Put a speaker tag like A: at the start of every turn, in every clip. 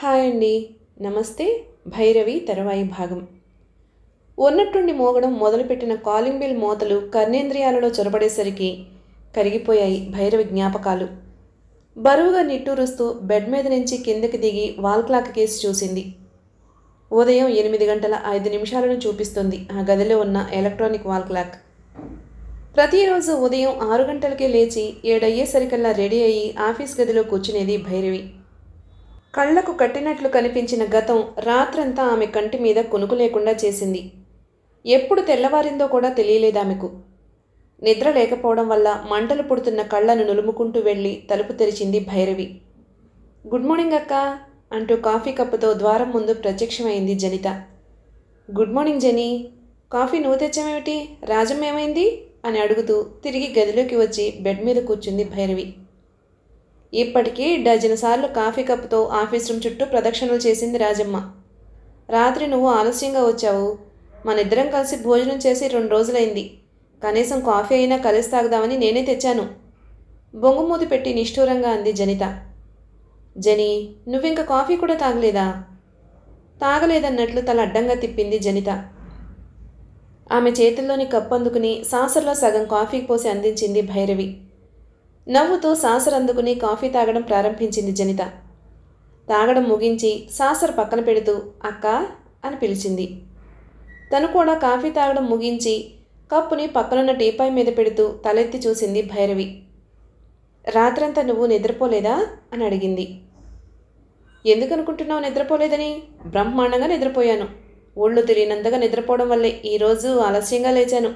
A: hi అండి నమస్తే భైరవి తరువాయి భాగం ఉన్నట్టుండి మోగడం మొదలుపెట్టిన కాలింగ్ బిల్ మోతలు కర్ణేంద్రియాలలో చొరబడేసరికి కరిగిపోయాయి భైరవి జ్ఞాపకాలు బరువుగా నిట్టూరుస్తూ బెడ్ మీద నుంచి కిందకి దిగి వాల్ క్లాక్ కేసి చూసింది ఉదయం ఎనిమిది గంటల ఐదు నిమిషాలను చూపిస్తుంది ఆ గదిలో ఉన్న ఎలక్ట్రానిక్ వాల్ క్లాక్ ప్రతిరోజు ఉదయం ఆరు గంటలకే లేచి ఏడయ్యేసరికల్లా రెడీ అయ్యి ఆఫీస్ గదిలో కూర్చునేది భైరవి కళ్లకు కట్టినట్లు కనిపించిన గతం రాత్రంతా ఆమె కంటి మీద కొనుకు లేకుండా చేసింది ఎప్పుడు తెల్లవారిందో కూడా తెలియలేదామెకు ఆమెకు నిద్ర లేకపోవడం వల్ల మంటలు పుడుతున్న కళ్ళను నులుముకుంటూ వెళ్ళి తలుపు తెరిచింది భైరవి గుడ్ మార్నింగ్ అక్క అంటూ కాఫీ కప్పుతో ద్వారం ముందు ప్రత్యక్షమైంది Janitha good morning Jani coffee నువ్వు తెచ్చామేమిటి రాజం ఏమైంది అని అడుగుతూ తిరిగి గదిలోకి వచ్చి బెడ్ మీద కూర్చుంది భైరవి ఇప్పటికీ డజన్ సార్లు కాఫీ కప్పుతో ఆఫీస్ రూమ్ చుట్టూ ప్రదక్షిణలు చేసింది రాజమ్మ రాత్రి నువ్వు ఆలస్యంగా వచ్చావు మనిద్దరం కలిసి భోజనం చేసి రెండు రోజులైంది కనీసం కాఫీ అయినా కలిసి తాగుదామని నేనే తెచ్చాను బొంగుమూతి పెట్టి నిష్ఠూరంగా అంది జనిత జని నువ్వింక కాఫీ కూడా తాగలేదా తాగలేదన్నట్లు తల అడ్డంగా తిప్పింది జనిత ఆమె చేతుల్లోని కప్పు అందుకుని సాసర్లో సగం కాఫీ పోసి అందించింది భైరవి నవ్వుతూ అందుకుని కాఫీ తాగడం ప్రారంభించింది జనిత తాగడం ముగించి సాసర్ పక్కన పెడుతూ అక్క అని పిలిచింది తను కూడా కాఫీ తాగడం ముగించి కప్పుని పక్కనున్న టీపాయ్ మీద పెడుతూ తలెత్తి చూసింది భైరవి రాత్రంతా నువ్వు నిద్రపోలేదా అని అడిగింది ఎందుకనుకుంటున్నావు నిద్రపోలేదని బ్రహ్మాండంగా నిద్రపోయాను ఒళ్ళు తిరిగినంతగా నిద్రపోవడం వల్లే ఈరోజు ఆలస్యంగా లేచాను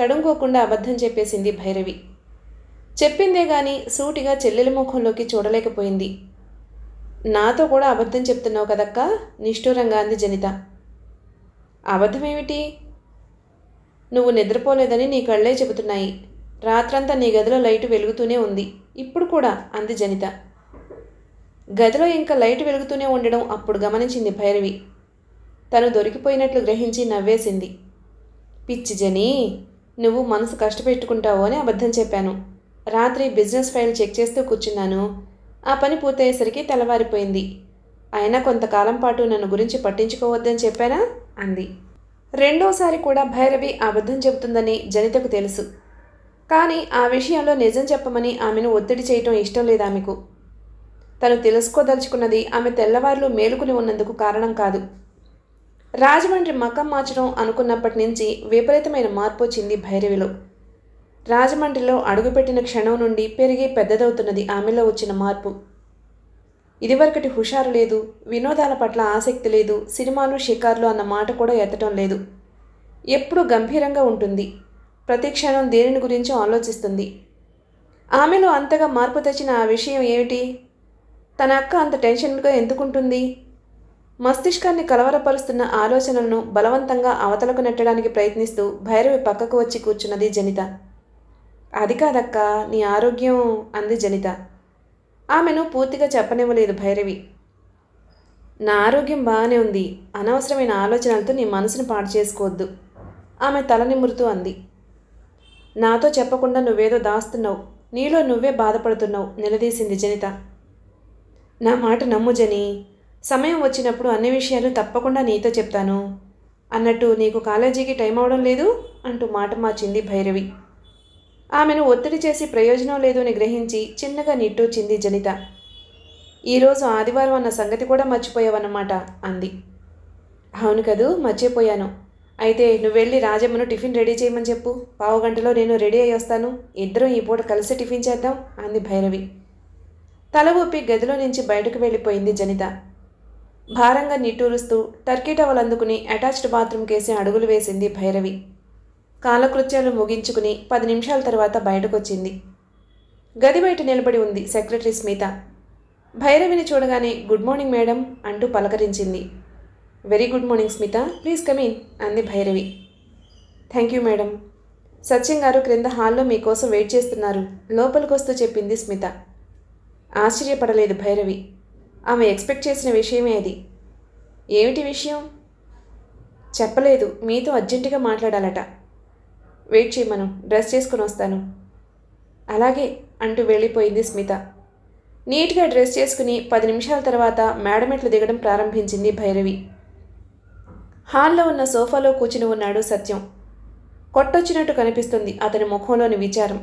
A: తడుంకోకుండా అబద్ధం చెప్పేసింది భైరవి చెప్పిందే గాని సూటిగా చెల్లెల ముఖంలోకి చూడలేకపోయింది నాతో కూడా అబద్ధం చెప్తున్నావు కదక్కా నిష్ఠూరంగా అంది జనిత అబద్ధమేమిటి నువ్వు నిద్రపోలేదని నీ కళ్ళే చెబుతున్నాయి రాత్రంతా నీ గదిలో లైటు వెలుగుతూనే ఉంది ఇప్పుడు కూడా అంది జనిత గదిలో ఇంకా లైట్ వెలుగుతూనే ఉండడం అప్పుడు గమనించింది భైరవి తను దొరికిపోయినట్లు గ్రహించి నవ్వేసింది పిచ్చి జని నువ్వు మనసు కష్టపెట్టుకుంటావు అని అబద్ధం చెప్పాను రాత్రి బిజినెస్ ఫైల్ చెక్ చేస్తూ కూర్చున్నాను ఆ పని పూర్తయ్యేసరికి తెల్లవారిపోయింది అయినా కొంతకాలం పాటు నన్ను గురించి పట్టించుకోవద్దని చెప్పారా అంది రెండోసారి కూడా భైరవి అబద్ధం చెబుతుందని జనితకు తెలుసు కానీ ఆ విషయంలో నిజం చెప్పమని ఆమెను ఒత్తిడి చేయటం ఇష్టం లేదు ఆమెకు తను తెలుసుకోదలుచుకున్నది ఆమె తెల్లవారులు మేలుకుని ఉన్నందుకు కారణం కాదు రాజమండ్రి మకం మార్చడం అనుకున్నప్పటి నుంచి విపరీతమైన మార్పు వచ్చింది భైరవిలో రాజమండ్రిలో అడుగుపెట్టిన క్షణం నుండి పెరిగి పెద్దదవుతున్నది ఆమెలో వచ్చిన మార్పు ఇదివరకటి హుషారు లేదు వినోదాల పట్ల ఆసక్తి లేదు సినిమాలు షికార్లు అన్న మాట కూడా ఎత్తటం లేదు ఎప్పుడూ గంభీరంగా ఉంటుంది ప్రతి క్షణం దేనిని గురించి ఆలోచిస్తుంది ఆమెలో అంతగా మార్పు తెచ్చిన ఆ విషయం ఏమిటి తన అక్క అంత టెన్షన్గా ఎందుకుంటుంది మస్తిష్కాన్ని కలవరపరుస్తున్న ఆలోచనలను బలవంతంగా అవతలకు నెట్టడానికి ప్రయత్నిస్తూ భైరవి పక్కకు వచ్చి కూర్చున్నది జనిత అది కాదక్క నీ ఆరోగ్యం అంది జనిత ఆమెను పూర్తిగా చెప్పనివ్వలేదు భైరవి నా ఆరోగ్యం బాగానే ఉంది అనవసరమైన ఆలోచనలతో నీ మనసును పాడు చేసుకోవద్దు ఆమె తల నిమురుతూ అంది నాతో చెప్పకుండా నువ్వేదో దాస్తున్నావు నీలో నువ్వే బాధపడుతున్నావు నిలదీసింది జనిత నా మాట నమ్ము జని సమయం వచ్చినప్పుడు అన్ని విషయాలు తప్పకుండా నీతో చెప్తాను అన్నట్టు నీకు కాలేజీకి టైం అవడం లేదు అంటూ మాట మార్చింది భైరవి ఆమెను ఒత్తిడి చేసి ప్రయోజనం లేదని గ్రహించి చిన్నగా నిట్టూచింది జనిత ఈరోజు ఆదివారం అన్న సంగతి కూడా మర్చిపోయావన్నమాట అంది అవును కదూ మర్చిపోయాను అయితే నువ్వు వెళ్ళి రాజమ్మను టిఫిన్ రెడీ చేయమని చెప్పు పావు గంటలో నేను రెడీ అయ్యి వస్తాను ఇద్దరం ఈ పూట కలిసి టిఫిన్ చేద్దాం అంది భైరవి తల ఊపి గదిలో నుంచి బయటకు వెళ్ళిపోయింది జనిత భారంగా నిట్టూరుస్తూ టర్కీ టవల్ అందుకుని అటాచ్డ్ బాత్రూమ్ కేసి అడుగులు వేసింది భైరవి కాలకృత్యాలు ముగించుకుని పది నిమిషాల తర్వాత బయటకొచ్చింది గది బయట నిలబడి ఉంది సెక్రటరీ స్మిత భైరవిని చూడగానే గుడ్ మార్నింగ్ మేడం అంటూ పలకరించింది very good morning Smitha please come in అంది Bhairavi thank you madam Satyam garu క్రింద హాల్లో మీకోసం వెయిట్ చేస్తున్నారు లోపలికొస్తూ చెప్పింది స్మిత ఆశ్చర్యపడలేదు భైరవి ఆమె ఎక్స్పెక్ట్ చేసిన విషయమే అది ఏమిటి విషయం చెప్పలేదు మీతో అర్జెంటుగా మాట్లాడాలట వెయిట్ చేయమను డ్రెస్ చేసుకుని వస్తాను అలాగే అంటూ వెళ్ళిపోయింది స్మిత నీట్గా డ్రెస్ చేసుకుని పది నిమిషాల తర్వాత మేడమెట్లు దిగడం ప్రారంభించింది భైరవి హాల్లో ఉన్న సోఫాలో కూర్చుని ఉన్నాడు సత్యం కొట్టొచ్చినట్టు కనిపిస్తుంది అతని ముఖంలోని విచారం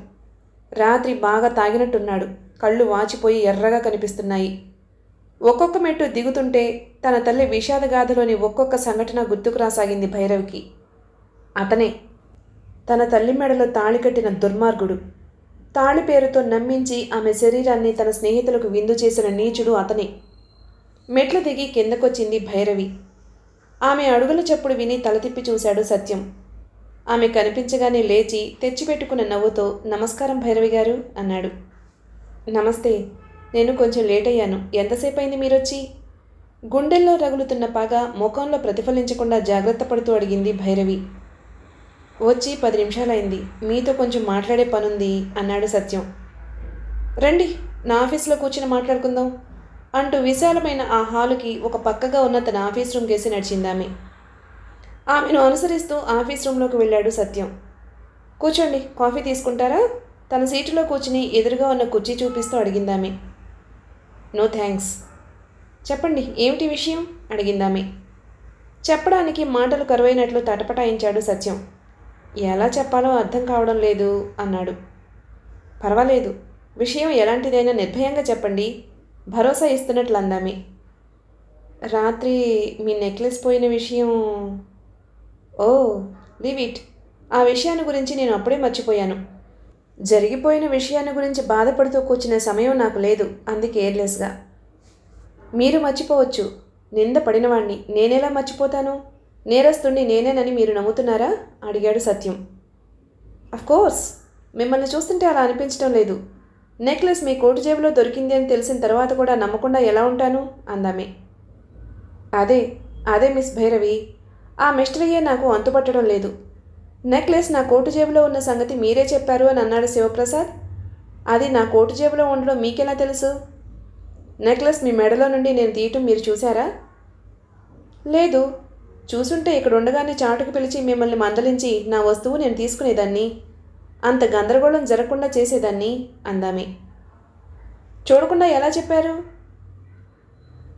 A: రాత్రి బాగా తాగినట్టున్నాడు కళ్ళు వాచిపోయి ఎర్రగా కనిపిస్తున్నాయి ఒక్కొక్క మెట్టు దిగుతుంటే తన తల్లి విషాదగాథలోని ఒక్కొక్క సంఘటన గుర్తుకు రాసాగింది భైరవికి అతనే తన తల్లి మెడలో తాళి కట్టిన దుర్మార్గుడు తాళి పేరుతో నమ్మించి ఆమె శరీరాన్ని తన స్నేహితులకు విందు చేసిన నీచుడు అతనే మెట్లు దిగి కిందకొచ్చింది భైరవి ఆమె అడుగుల చెప్పుడు విని తల తిప్పి చూశాడు సత్యం ఆమె కనిపించగానే లేచి తెచ్చిపెట్టుకున్న నవ్వుతో నమస్కారం భైరవి గారు అన్నాడు నమస్తే నేను కొంచెం లేట్ అయ్యాను ఎంతసేపు అయింది మీరొచ్చి గుండెల్లో రగులుతున్న పాగా ముఖంలో ప్రతిఫలించకుండా జాగ్రత్త పడుతూ అడిగింది భైరవి వచ్చి పది నిమిషాలైంది మీతో కొంచెం మాట్లాడే పనుంది అన్నాడు సత్యం రండి నా ఆఫీస్లో కూర్చుని మాట్లాడుకుందాం అంటూ విశాలమైన ఆ హాలుకి ఒక పక్కగా ఉన్న తన ఆఫీస్ రూమ్ కేసి నడిచిందామె ఆమెను అనుసరిస్తూ ఆఫీస్ రూమ్లోకి వెళ్ళాడు సత్యం కూర్చోండి కాఫీ తీసుకుంటారా తన సీటులో కూర్చుని ఎదురుగా ఉన్న కుర్చీ చూపిస్తూ అడిగిందామె నో థ్యాంక్స్ చెప్పండి ఏమిటి విషయం అడిగిందామె చెప్పడానికి మాటలు కరువైనట్లు తటపటాయించాడు సత్యం ఎలా చెప్పాలో అర్థం కావడం లేదు అన్నాడు పర్వాలేదు విషయం ఎలాంటిదైనా నిర్భయంగా చెప్పండి భరోసా ఇస్తున్నట్లు అందామి రాత్రి మీ నెక్లెస్ పోయిన విషయం ఓ లీవ్ ఇట్ ఆ విషయాన్ని గురించి నేను అప్పుడే మర్చిపోయాను జరిగిపోయిన విషయాన్ని గురించి బాధపడుతూ కూర్చున్న సమయం నాకు లేదు అంది కేర్లెస్గా మీరు మర్చిపోవచ్చు నింద పడినవాణ్ణి నేనెలా మర్చిపోతాను నేరస్తుణ్ణి నేనేనని మీరు నమ్ముతున్నారా అడిగాడు సత్యం కోర్స్ మిమ్మల్ని చూస్తుంటే అలా అనిపించడం లేదు నెక్లెస్ మీ కోటు జేబులో దొరికింది అని తెలిసిన తర్వాత కూడా నమ్మకుండా ఎలా ఉంటాను అందామే అదే అదే మిస్ భైరవి ఆ మిస్టరీయే నాకు అంతుపట్టడం లేదు నెక్లెస్ నా కోటు జేబులో ఉన్న సంగతి మీరే చెప్పారు అని అన్నాడు శివప్రసాద్ అది నా కోటు జేబులో ఉండడం మీకెలా తెలుసు నెక్లెస్ మీ మెడలో నుండి నేను తీయటం మీరు చూసారా లేదు చూసుంటే ఇక్కడ ఉండగానే చాటుకు పిలిచి మిమ్మల్ని మందలించి నా వస్తువు నేను తీసుకునేదాన్ని అంత గందరగోళం జరగకుండా చేసేదాన్ని అందామే చూడకుండా ఎలా చెప్పారు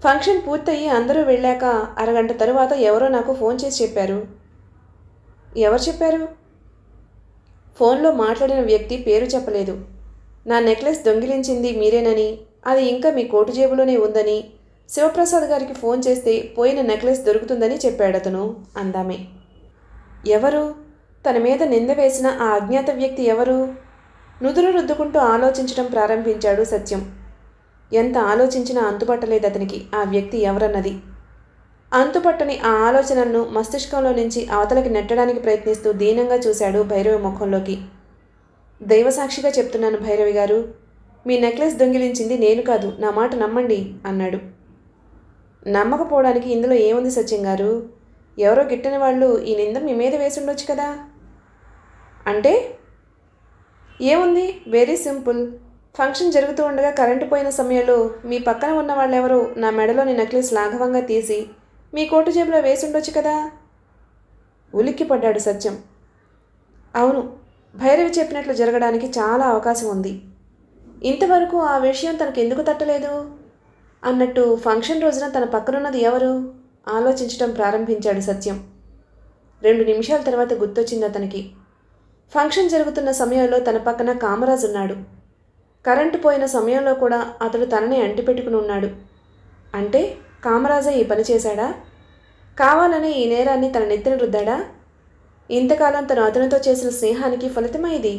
A: ఫంక్షన్ పూర్తయ్యి అందరూ వెళ్ళాక అరగంట తరువాత ఎవరో నాకు ఫోన్ చేసి చెప్పారు ఎవరు చెప్పారు ఫోన్లో మాట్లాడిన వ్యక్తి పేరు చెప్పలేదు నా నెక్లెస్ దొంగిలించింది మీరేనని అది ఇంకా మీ కోటు జేబులోనే ఉందని శివప్రసాద్ గారికి ఫోన్ చేస్తే పోయిన నెక్లెస్ దొరుకుతుందని చెప్పాడు అతను అందామే ఎవరు తన మీద నింద వేసిన ఆ అజ్ఞాత వ్యక్తి ఎవరు నుదురు రుద్దుకుంటూ ఆలోచించడం ప్రారంభించాడు సత్యం ఎంత ఆలోచించినా అంతుపట్టలేదు అతనికి ఆ వ్యక్తి ఎవరన్నది అంతుపట్టని ఆ ఆలోచనలను మస్తిష్కంలో నుంచి అవతలకి నెట్టడానికి ప్రయత్నిస్తూ దీనంగా చూశాడు భైరవి ముఖంలోకి దైవసాక్షిగా చెప్తున్నాను భైరవి గారు మీ నెక్లెస్ దొంగిలించింది నేను కాదు నా మాట నమ్మండి అన్నాడు నమ్మకపోవడానికి ఇందులో ఏముంది సత్యం గారు ఎవరో గిట్టని వాళ్ళు ఈ నింద మీ మీద వేసి ఉండొచ్చు కదా అంటే ఏముంది వెరీ సింపుల్ ఫంక్షన్ జరుగుతూ ఉండగా కరెంటు పోయిన సమయంలో మీ పక్కన ఉన్న వాళ్ళెవరో నా మెడలోని నక్లీస్ లాఘవంగా తీసి మీ కోటు జేబులో వేసి ఉండొచ్చు కదా ఉలిక్కి పడ్డాడు సత్యం అవును భైరవి చెప్పినట్లు జరగడానికి చాలా అవకాశం ఉంది ఇంతవరకు ఆ విషయం తనకు ఎందుకు తట్టలేదు అన్నట్టు ఫంక్షన్ రోజున తన పక్కనున్నది ఎవరు ఆలోచించడం ప్రారంభించాడు సత్యం రెండు నిమిషాల తర్వాత గుర్తొచ్చింది అతనికి ఫంక్షన్ జరుగుతున్న సమయంలో తన పక్కన కామరాజ్ ఉన్నాడు కరెంటు పోయిన సమయంలో కూడా అతడు తననే అంటిపెట్టుకుని ఉన్నాడు అంటే కామరాజే ఈ పని చేశాడా కావాలనే ఈ నేరాన్ని తన నెత్తిన రుద్దాడా ఇంతకాలం తను అతనితో చేసిన స్నేహానికి ఫలితమా ఇది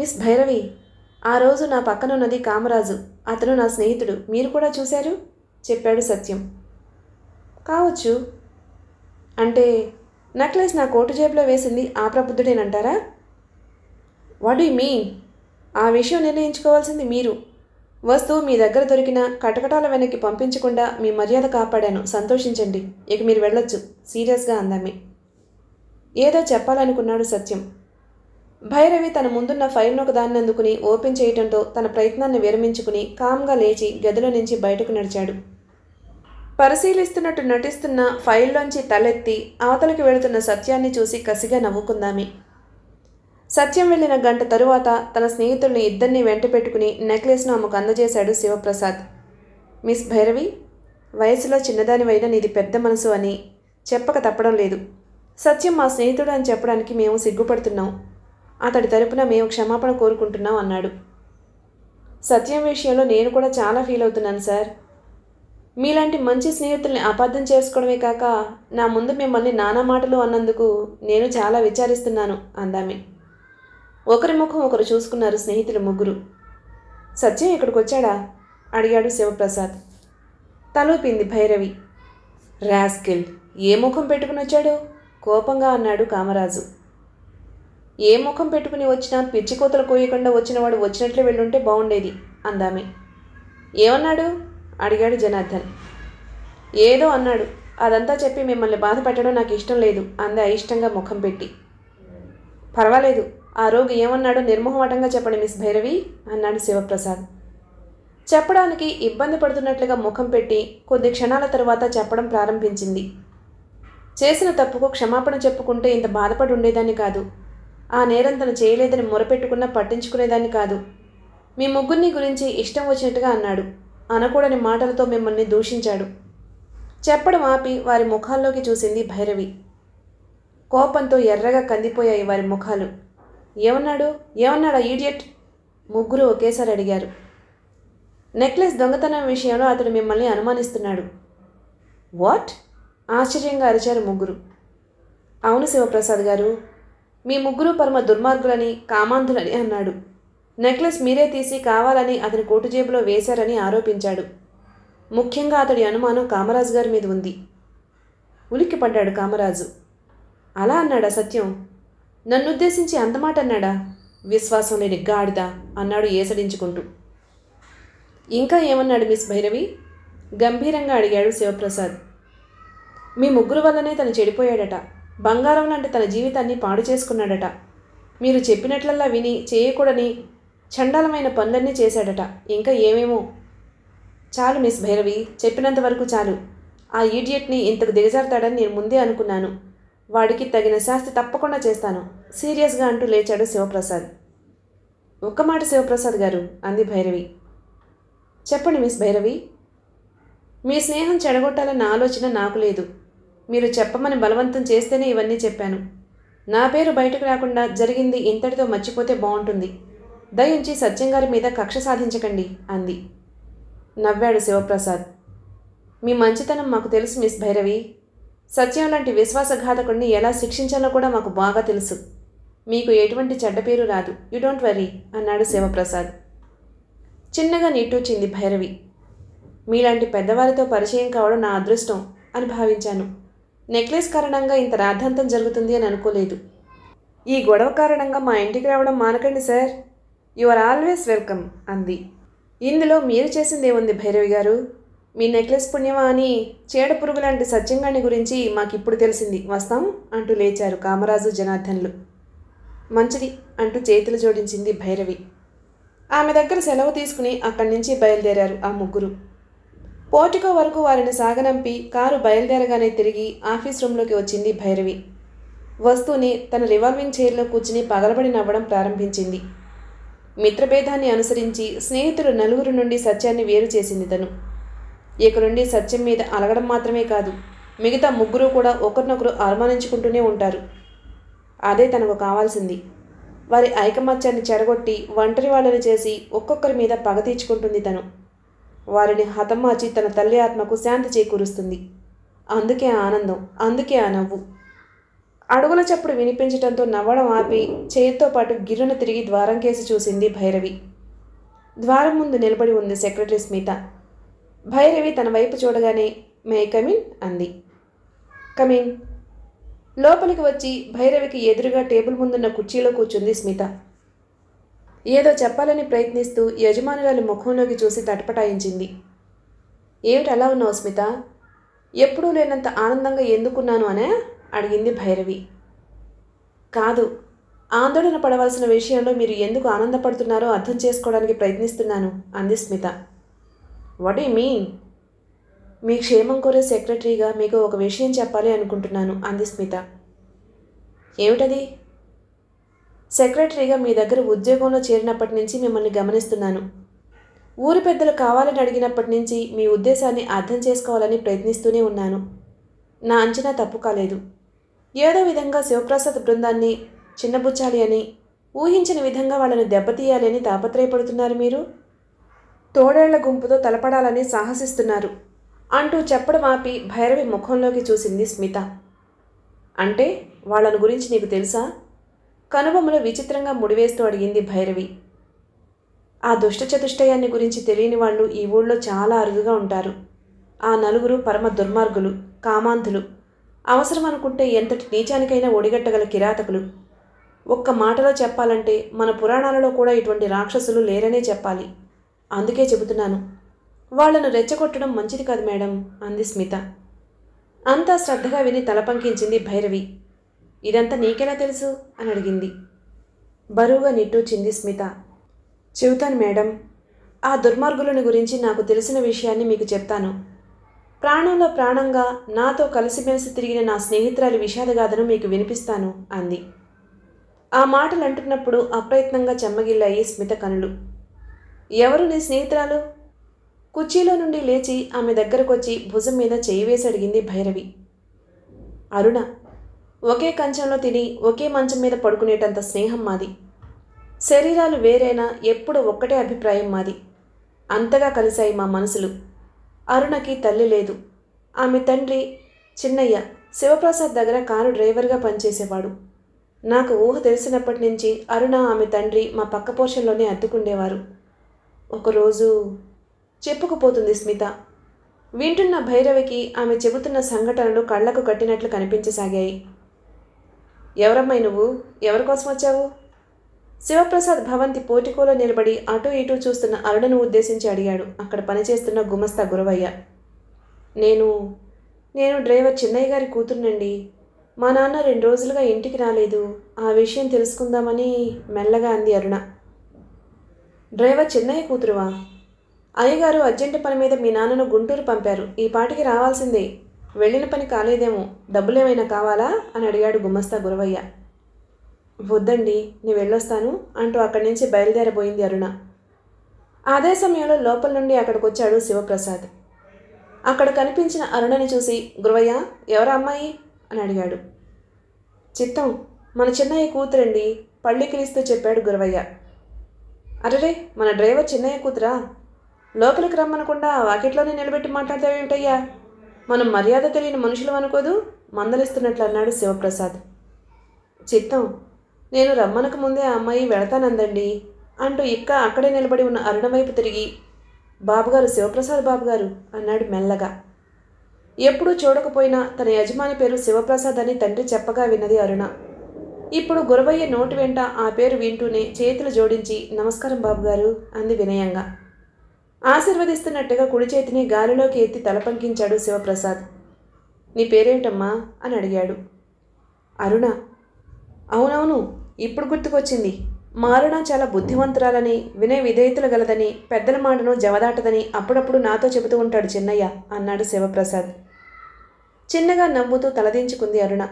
A: మిస్ భైరవి ఆ రోజు నా పక్కనున్నది కామరాజు అతను నా స్నేహితుడు మీరు కూడా చూశారు చెప్పాడు సత్యం కావచ్చు అంటే నెక్లెస్ నా కోటు జేబులో వేసింది ఆ ప్రబుద్ధుడేనంటారా వాట్ యు మీన్ ఆ విషయం నిర్ణయించుకోవాల్సింది మీరు వస్తువు మీ దగ్గర దొరికిన కటకటాల వెనక్కి పంపించకుండా మీ మర్యాద కాపాడాను సంతోషించండి ఇక మీరు వెళ్ళొచ్చు సీరియస్గా అందామే ఏదో చెప్పాలనుకున్నాడు సత్యం భైరవి తన ముందున్న ఫైల్ను ఒకదాన్ని అందుకుని ఓపెన్ చేయటంతో తన ప్రయత్నాన్ని విరమించుకుని కామ్గా లేచి గదిలో నుంచి బయటకు నడిచాడు పరిశీలిస్తున్నట్టు నటిస్తున్న ఫైల్లోంచి తలెత్తి అవతలికి వెళుతున్న సత్యాన్ని చూసి కసిగా నవ్వుకుందామే సత్యం వెళ్ళిన గంట తరువాత తన స్నేహితుల్ని ఇద్దరిని వెంట పెట్టుకుని నెక్లెస్ను ఆమెకు అందజేశాడు శివప్రసాద్ మిస్ భైరవి వయసులో చిన్నదానివైనా నీది పెద్ద మనసు అని చెప్పక తప్పడం లేదు సత్యం మా స్నేహితుడు అని చెప్పడానికి మేము సిగ్గుపడుతున్నాం అతడి తరపున మేము క్షమాపణ కోరుకుంటున్నాం అన్నాడు సత్యం విషయంలో నేను కూడా చాలా ఫీల్ అవుతున్నాను సార్ మీలాంటి మంచి స్నేహితుల్ని అపార్థం చేసుకోవడమే కాక నా ముందు మిమ్మల్ని నానా మాటలు అన్నందుకు నేను చాలా విచారిస్తున్నాను అందామే ఒకరి ముఖం ఒకరు చూసుకున్నారు స్నేహితులు ముగ్గురు సత్యం ఇక్కడికి వచ్చాడా అడిగాడు శివప్రసాద్ తలూపింది భైరవి రాస్కిల్ ఏ ముఖం పెట్టుకుని వచ్చాడు కోపంగా అన్నాడు కామరాజు ఏ ముఖం పెట్టుకుని వచ్చినా పిచ్చి కోతలు కోయకుండా వచ్చినవాడు వచ్చినట్లే వెళ్ళుంటే బాగుండేది అందామె ఏమన్నాడు అడిగాడు జనార్దన్ ఏదో అన్నాడు అదంతా చెప్పి మిమ్మల్ని బాధ పెట్టడం నాకు ఇష్టం లేదు అంది అయిష్టంగా ముఖం పెట్టి పర్వాలేదు ఆ రోగి ఏమన్నాడో నిర్మోహమాటంగా చెప్పండి మిస్ భైరవి అన్నాడు శివప్రసాద్ చెప్పడానికి ఇబ్బంది పడుతున్నట్లుగా ముఖం పెట్టి కొద్ది క్షణాల తర్వాత చెప్పడం ప్రారంభించింది చేసిన తప్పుకు క్షమాపణ చెప్పుకుంటే ఇంత బాధపడి ఉండేదాన్ని కాదు ఆ నేరం తను చేయలేదని మొరపెట్టుకున్నా పట్టించుకునేదాన్ని కాదు మీ ముగ్గురిని గురించి ఇష్టం వచ్చినట్టుగా అన్నాడు అనకూడని మాటలతో మిమ్మల్ని దూషించాడు చెప్పడం ఆపి వారి ముఖాల్లోకి చూసింది భైరవి కోపంతో ఎర్రగా కందిపోయాయి వారి ముఖాలు ఏమన్నాడు ఏమన్నాడు ఆ ఈడియట్ ముగ్గురు ఒకేసారి అడిగారు నెక్లెస్ దొంగతనం విషయంలో అతడు మిమ్మల్ని అనుమానిస్తున్నాడు వాట్ ఆశ్చర్యంగా అరిచారు ముగ్గురు అవును శివప్రసాద్ గారు మీ ముగ్గురు పరమ దుర్మార్గులని కామాంధులని అన్నాడు నెక్లెస్ మీరే తీసి కావాలని అతని కోటు జేబులో వేశారని ఆరోపించాడు ముఖ్యంగా అతడి అనుమానం కామరాజు గారి మీద ఉంది ఉలిక్కి పడ్డాడు కామరాజు అలా అన్నాడా సత్యం నన్నుద్దేశించి అంతమాట అన్నాడా విశ్వాసం లేని గాడిద అన్నాడు ఏసడించుకుంటూ ఇంకా ఏమన్నాడు మిస్ భైరవి గంభీరంగా అడిగాడు శివప్రసాద్ మీ ముగ్గురు వల్లనే తను చెడిపోయాడట బంగారం లాంటి తన జీవితాన్ని పాడు చేసుకున్నాడట మీరు చెప్పినట్లల్లా విని చేయకూడని చండాలమైన పనులన్నీ చేశాడట ఇంకా ఏమేమో చాలు మిస్ భైరవి చెప్పినంత వరకు చాలు ఆ ఈడియట్ని ఇంతకు దిగజారుతాడని నేను ముందే అనుకున్నాను వాడికి తగిన శాస్తి తప్పకుండా చేస్తాను సీరియస్గా అంటూ లేచాడు శివప్రసాద్ ఒక్క మాట శివప్రసాద్ గారు అంది భైరవి చెప్పండి మిస్ భైరవి మీ స్నేహం చెడగొట్టాలన్న ఆలోచన నాకు లేదు మీరు చెప్పమని బలవంతం చేస్తేనే ఇవన్నీ చెప్పాను నా పేరు బయటకు రాకుండా జరిగింది ఇంతటితో మర్చిపోతే బాగుంటుంది దయించి సత్యంగారి మీద కక్ష సాధించకండి అంది నవ్వాడు శివప్రసాద్ మీ మంచితనం మాకు తెలుసు మిస్ భైరవి సత్యం లాంటి విశ్వాసఘాతకుడిని ఎలా శిక్షించాలో కూడా మాకు బాగా తెలుసు మీకు ఎటువంటి చెడ్డ పేరు రాదు యు డోంట్ వరీ అన్నాడు శివప్రసాద్ చిన్నగా నీటూచింది భైరవి మీలాంటి పెద్దవారితో పరిచయం కావడం నా అదృష్టం అని భావించాను నెక్లెస్ కారణంగా ఇంత రాద్ధాంతం జరుగుతుంది అని అనుకోలేదు ఈ గొడవ కారణంగా మా ఇంటికి రావడం మానకండి sir you are always welcome అంది ఇందులో మీరు చేసింది ఏముంది భైరవి గారు మీ నెక్లెస్ పుణ్యమా అని చీడపురుగు లాంటి సత్యంగాని గురించి మాకిప్పుడు తెలిసింది వస్తాం అంటూ లేచారు కామరాజు జనార్దన్లు మంచిది అంటూ చేతులు జోడించింది భైరవి ఆమె దగ్గర సెలవు తీసుకుని అక్కడి నుంచి బయలుదేరారు ఆ ముగ్గురు పోటికో వరకు వారిని సాగనంపి కారు బయలుదేరగానే తిరిగి ఆఫీస్ రూమ్లోకి వచ్చింది భైరవి వస్తూనే తన రివాల్వింగ్ చైర్లో కూర్చుని పగలబడి నవ్వడం ప్రారంభించింది మిత్రభేదాన్ని అనుసరించి స్నేహితులు నలుగురు నుండి సత్యాన్ని వేరు చేసింది తను ఇక నుండి సత్యం మీద అలగడం మాత్రమే కాదు మిగతా ముగ్గురు కూడా ఒకరినొకరు అనుమానించుకుంటూనే ఉంటారు అదే తనకు కావాల్సింది వారి ఐకమత్యాన్ని చెడగొట్టి ఒంటరి వాళ్ళని చేసి ఒక్కొక్కరి మీద పగ తీర్చుకుంటుంది తను వారిని హతమార్చి తన తల్లి ఆత్మకు శాంతి చేకూరుస్తుంది అందుకే ఆనందం అందుకే ఆ నవ్వు అడుగుల చప్పుడు వినిపించడంతో నవ్వడం ఆపి చేతితో పాటు గిర్రున తిరిగి ద్వారం కేసి చూసింది భైరవి ద్వారం ముందు నిలబడి ఉంది సెక్రటరీ స్మిత భైరవి తన వైపు చూడగానే మే కమిన్ అంది కమిన్ లోపలికి వచ్చి భైరవికి ఎదురుగా టేబుల్ ముందున్న కుర్చీలో కూర్చుంది స్మిత ఏదో చెప్పాలని ప్రయత్నిస్తూ యజమానురాలి ముఖంలోకి చూసి తటపటాయించింది ఏమిటి అలా ఉన్నావు స్మిత ఎప్పుడూ లేనంత ఆనందంగా ఎందుకున్నాను అనే అడిగింది భైరవి కాదు ఆందోళన పడవలసిన విషయంలో మీరు ఎందుకు ఆనందపడుతున్నారో అర్థం చేసుకోవడానికి ప్రయత్నిస్తున్నాను అంది స్మిత వాట్ ఈ మీన్ మీ క్షేమం కోరే సెక్రటరీగా మీకు ఒక విషయం చెప్పాలి అనుకుంటున్నాను అంది స్మిత ఏమిటది సెక్రటరీగా మీ దగ్గర ఉద్యోగంలో చేరినప్పటి నుంచి మిమ్మల్ని గమనిస్తున్నాను ఊరి పెద్దలు కావాలని అడిగినప్పటి నుంచి మీ ఉద్దేశాన్ని అర్థం చేసుకోవాలని ప్రయత్నిస్తూనే ఉన్నాను నా అంచనా తప్పు కాలేదు ఏదో విధంగా శివప్రసాద్ బృందాన్ని చిన్నబుచ్చాలి అని ఊహించిన విధంగా వాళ్ళని దెబ్బతీయాలి అని తాపత్రయపడుతున్నారు మీరు తోడేళ్ల గుంపుతో తలపడాలని సాహసిస్తున్నారు అంటూ చెప్పడం ఆపి భైరవి ముఖంలోకి చూసింది స్మిత అంటే వాళ్ళని గురించి నీకు తెలుసా కనుబొమ్మలు విచిత్రంగా ముడివేస్తూ అడిగింది భైరవి ఆ దుష్టచతుష్టయాన్ని గురించి తెలియని వాళ్ళు ఈ ఊళ్ళో చాలా అరుదుగా ఉంటారు ఆ నలుగురు పరమ దుర్మార్గులు కామాంధులు అవసరం అనుకుంటే ఎంతటి నీచానికైనా ఒడిగట్టగల కిరాతకులు ఒక్క మాటలో చెప్పాలంటే మన పురాణాలలో కూడా ఇటువంటి రాక్షసులు లేరనే చెప్పాలి అందుకే చెబుతున్నాను వాళ్లను రెచ్చగొట్టడం మంచిది కాదు మేడం అంది స్మిత అంతా శ్రద్ధగా విని తల పంకించింది భైరవి ఇదంతా నీకెలా తెలుసు అని అడిగింది బరువుగా నిట్టూచింది స్మిత చెబుతాను మేడం ఆ దుర్మార్గులని గురించి నాకు తెలిసిన విషయాన్ని మీకు చెప్తాను ప్రాణంలో ప్రాణంగా నాతో కలిసిమెలిసి తిరిగిన నా స్నేహితురాలి విషాదగాథను మీకు వినిపిస్తాను అంది ఆ మాటలు అంటున్నప్పుడు అప్రయత్నంగా చెమ్మగిల్లాయి స్మిత కనులు ఎవరు నీ స్నేహితురాలు కుర్చీలో నుండి లేచి ఆమె దగ్గరకొచ్చి భుజం మీద చేయి వేసి అడిగింది భైరవి అరుణ ఒకే కంచంలో తిని ఒకే మంచం మీద పడుకునేటంత స్నేహం మాది శరీరాలు వేరైనా ఎప్పుడు ఒక్కటే అభిప్రాయం మాది అంతగా కలిశాయి మా మనసులు అరుణకి తల్లి లేదు ఆమె తండ్రి చిన్నయ్య శివప్రసాద్ దగ్గర కారు డ్రైవర్గా పనిచేసేవాడు నాకు ఊహ తెలిసినప్పటి నుంచి అరుణ ఆమె తండ్రి మా పక్క పోర్షన్లోనే అద్దుకుండేవారు ఒకరోజు చెప్పుకుపోతుంది స్మిత వింటున్న భైరవికి ఆమె చెబుతున్న సంఘటనలు కళ్లకు కట్టినట్లు కనిపించసాగాయి ఎవరమ్మాయి నువ్వు ఎవరి కోసం వచ్చావు శివప్రసాద్ భవంతి పోటికోలో నిలబడి అటు ఇటు చూస్తున్న అరుణను ఉద్దేశించి అడిగాడు అక్కడ పనిచేస్తున్న గుమస్తా గురవయ్య నేను నేను డ్రైవర్ చిన్నయ్య గారి కూతురునండి మా నాన్న రెండు రోజులుగా ఇంటికి రాలేదు ఆ విషయం తెలుసుకుందామని మెల్లగా అంది అరుణ డ్రైవర్ చిన్నయ్య కూతురువా అయ్యగారు అర్జెంటు పని మీద మీ నాన్నను గుంటూరు పంపారు ఈ పాటికి రావాల్సిందే వెళ్ళిన పని కాలేదేమో డబ్బులేమైనా కావాలా అని అడిగాడు గుమ్మస్తా గురవయ్య వద్దండి నేను వెళ్ళొస్తాను అంటూ అక్కడి నుంచి బయలుదేరబోయింది అరుణ అదే సమయంలో లోపల నుండి అక్కడికి వచ్చాడు శివప్రసాద్ అక్కడ కనిపించిన అరుణని చూసి గురవయ్య ఎవరు అమ్మాయి అని అడిగాడు చిత్తం మన చిన్నయ్య కూతురండి కిలిస్తూ చెప్పాడు గురవయ్య అరే మన డ్రైవర్ చిన్నయ్య కూతురా లోపలికి రమ్మనకుండా వాకిట్లోనే నిలబెట్టి మాట్లాడతావేమిటయ్యా మనం మర్యాద తెలియని మనుషులు అనుకోదు మందలిస్తున్నట్లు అన్నాడు శివప్రసాద్ చిత్తం నేను రమ్మనకు ముందే ఆ అమ్మాయి వెళతానందండి అంటూ ఇక్క అక్కడే నిలబడి ఉన్న అరుణ వైపు తిరిగి బాబుగారు శివప్రసాద్ బాబుగారు అన్నాడు మెల్లగా ఎప్పుడూ చూడకపోయినా తన యజమాని పేరు శివప్రసాద్ అని తండ్రి చెప్పగా విన్నది అరుణ ఇప్పుడు గురవయ్య నోటి వెంట ఆ పేరు వింటూనే చేతులు జోడించి నమస్కారం బాబుగారు అంది వినయంగా ఆశీర్వదిస్తున్నట్టుగా కుడి చేతిని గాలిలోకి ఎత్తి తలపంకించాడు శివప్రసాద్ నీ పేరేంటమ్మా అని అడిగాడు అరుణ అవునవును ఇప్పుడు గుర్తుకొచ్చింది మారుణ చాలా బుద్ధివంతురాలని వినయ విధేయతలు గలదని పెద్దల మాటను జవదాటదని అప్పుడప్పుడు నాతో చెబుతూ ఉంటాడు చిన్నయ్య అన్నాడు శివప్రసాద్ చిన్నగా నవ్వుతూ తలదించుకుంది అరుణ